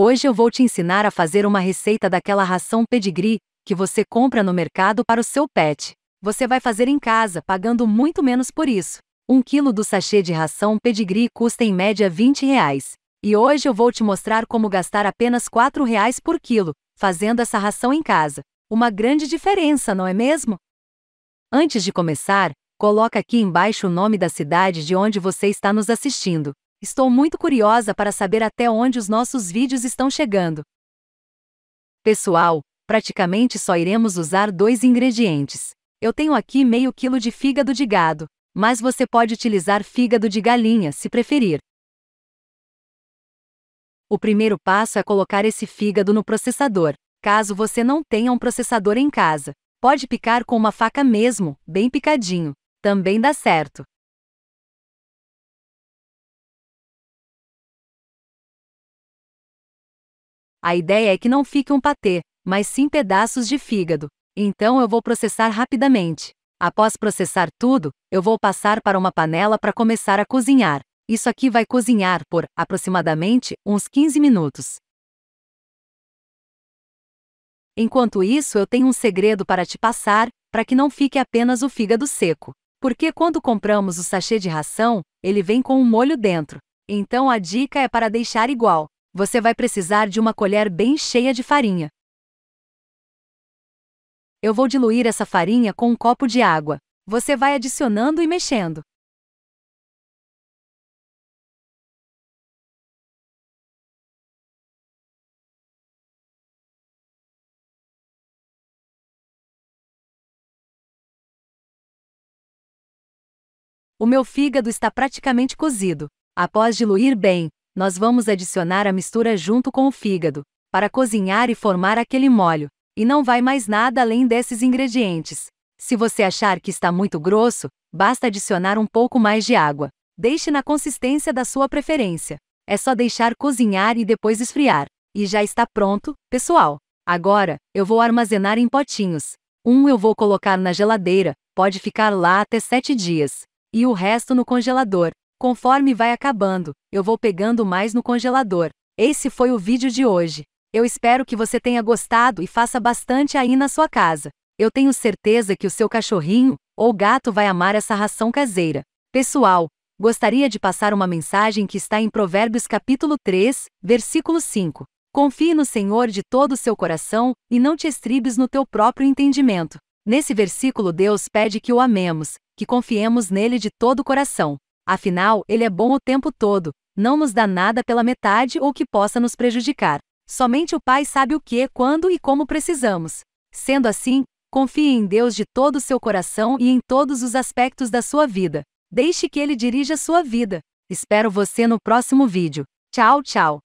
Hoje eu vou te ensinar a fazer uma receita daquela ração pedigree que você compra no mercado para o seu pet. Você vai fazer em casa, pagando muito menos por isso. Um quilo do sachê de ração pedigree custa em média 20 reais. E hoje eu vou te mostrar como gastar apenas 4 reais por quilo, fazendo essa ração em casa. Uma grande diferença, não é mesmo? Antes de começar, coloca aqui embaixo o nome da cidade de onde você está nos assistindo. Estou muito curiosa para saber até onde os nossos vídeos estão chegando. Pessoal, praticamente só iremos usar dois ingredientes. Eu tenho aqui meio quilo de fígado de gado, mas você pode utilizar fígado de galinha se preferir. O primeiro passo é colocar esse fígado no processador. Caso você não tenha um processador em casa, pode picar com uma faca mesmo, bem picadinho. Também dá certo. A ideia é que não fique um patê, mas sim pedaços de fígado. Então eu vou processar rapidamente. Após processar tudo, eu vou passar para uma panela para começar a cozinhar. Isso aqui vai cozinhar por, aproximadamente, uns 15 minutos. Enquanto isso, eu tenho um segredo para te passar, para que não fique apenas o fígado seco. Porque quando compramos o sachê de ração, ele vem com um molho dentro. Então a dica é para deixar igual. Você vai precisar de uma colher bem cheia de farinha. Eu vou diluir essa farinha com um copo de água. Você vai adicionando e mexendo. O meu fígado está praticamente cozido. Após diluir bem, nós vamos adicionar a mistura junto com o fígado, para cozinhar e formar aquele molho, e não vai mais nada além desses ingredientes. Se você achar que está muito grosso, basta adicionar um pouco mais de água. Deixe na consistência da sua preferência. É só deixar cozinhar e depois esfriar. E já está pronto, pessoal. Agora, eu vou armazenar em potinhos. Um eu vou colocar na geladeira, pode ficar lá até 7 dias. E o resto no congelador. Conforme vai acabando, eu vou pegando mais no congelador. Esse foi o vídeo de hoje. Eu espero que você tenha gostado e faça bastante aí na sua casa. Eu tenho certeza que o seu cachorrinho ou gato vai amar essa ração caseira. Pessoal, gostaria de passar uma mensagem que está em Provérbios capítulo 3, versículo 5. Confie no Senhor de todo o seu coração e não te estribes no teu próprio entendimento. Nesse versículo Deus pede que o amemos, que confiemos nele de todo o coração. Afinal, Ele é bom o tempo todo, não nos dá nada pela metade ou que possa nos prejudicar. Somente o Pai sabe o que, quando e como precisamos. Sendo assim, confie em Deus de todo o seu coração e em todos os aspectos da sua vida. Deixe que Ele dirija sua vida. Espero você no próximo vídeo. Tchau, tchau!